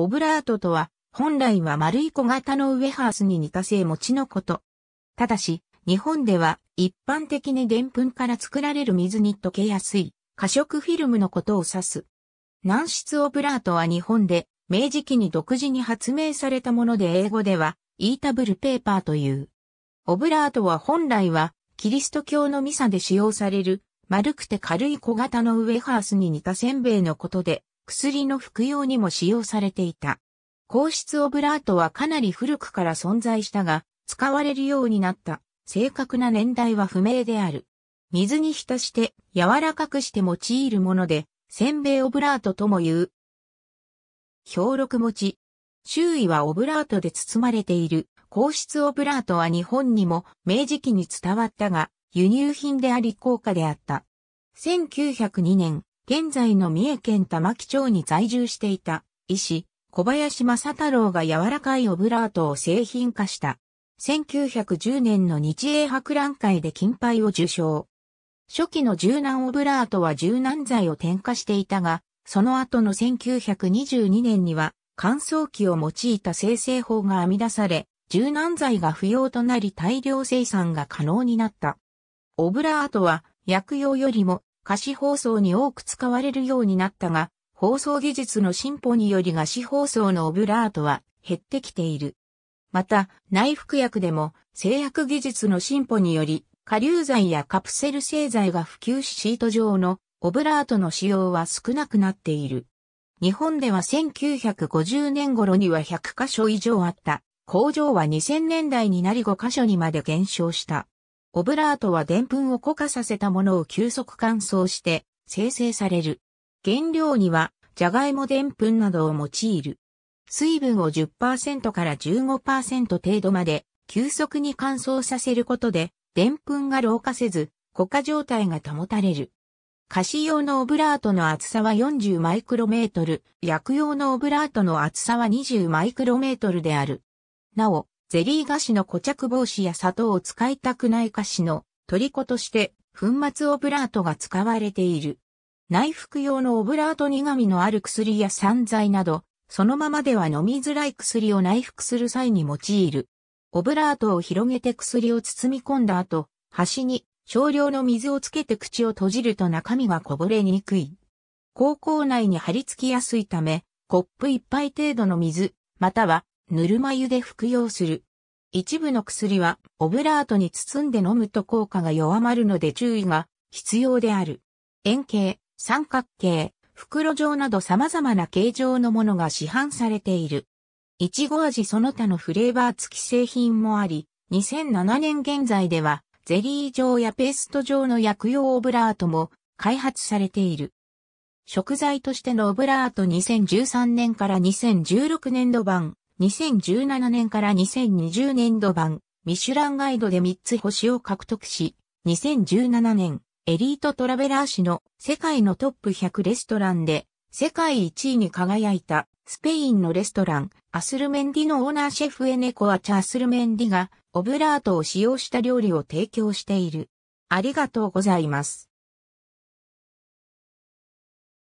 オブラートとは、本来は丸い小型のウェハースに似た製餅のこと。ただし、日本では一般的にぷんから作られる水に溶けやすい過食フィルムのことを指す。軟質オブラートは日本で明治期に独自に発明されたもので英語ではイータブルペーパーという。オブラートは本来はキリスト教のミサで使用される丸くて軽い小型のウェハースに似たせんべいのことで、薬の服用にも使用されていた。皇室オブラートはかなり古くから存在したが、使われるようになった正確な年代は不明である。水に浸して柔らかくして用いるもので、せんべいオブラートとも言う。力録餅。周囲はオブラートで包まれている。皇室オブラートは日本にも明治期に伝わったが、輸入品であり高価であった。1902年、現在の三重県玉城町に在住していた医師、小林正太郎が柔らかいオブラートを製品化した。1910年の日英博覧会で金牌を受賞。初期の柔軟オブラートは柔軟剤を添加していたが、その後の1922年には乾燥機を用いた生成法が編み出され、柔軟剤が不要となり大量生産が可能になった。オブラートは薬用よりも可視放送に多く使われるようになったが、放送技術の進歩により可視放送のオブラートは減ってきている。また、内服薬でも製薬技術の進歩により、下流剤やカプセル製剤が普及しシート状のオブラートの使用は少なくなっている。日本では1950年頃には100カ所以上あった。工場は2000年代になり5カ所にまで減少した。オブラートは澱粉を固化させたものを急速乾燥して生成される。原料には、じゃがいも澱粉などを用いる。水分を10%から15%程度まで急速に乾燥させることで、澱粉が老化せず、固化状態が保たれる。菓子用のオブラートの厚さは40マイクロメートル、薬用のオブラートの厚さは20マイクロメートルである。なお、ゼリー菓子の固着防止や砂糖を使いたくない菓子の虜として粉末オブラートが使われている。内服用のオブラート苦味のある薬や散剤など、そのままでは飲みづらい薬を内服する際に用いる。オブラートを広げて薬を包み込んだ後、端に少量の水をつけて口を閉じると中身がこぼれにくい。口腔内に張り付きやすいため、コップ一杯程度の水、またはぬるま湯で服用する。一部の薬はオブラートに包んで飲むと効果が弱まるので注意が必要である。円形、三角形、袋状など様々な形状のものが市販されている。いちご味その他のフレーバー付き製品もあり、2007年現在ではゼリー状やペースト状の薬用オブラートも開発されている。食材としてのオブラート2013年から2016年度版2017年から2020年度版、ミシュランガイドで3つ星を獲得し、2017年、エリートトラベラー誌の世界のトップ100レストランで、世界1位に輝いた、スペインのレストラン、アスルメンディのオーナーシェフエネコアチャアスルメンディが、オブラートを使用した料理を提供している。ありがとうございます。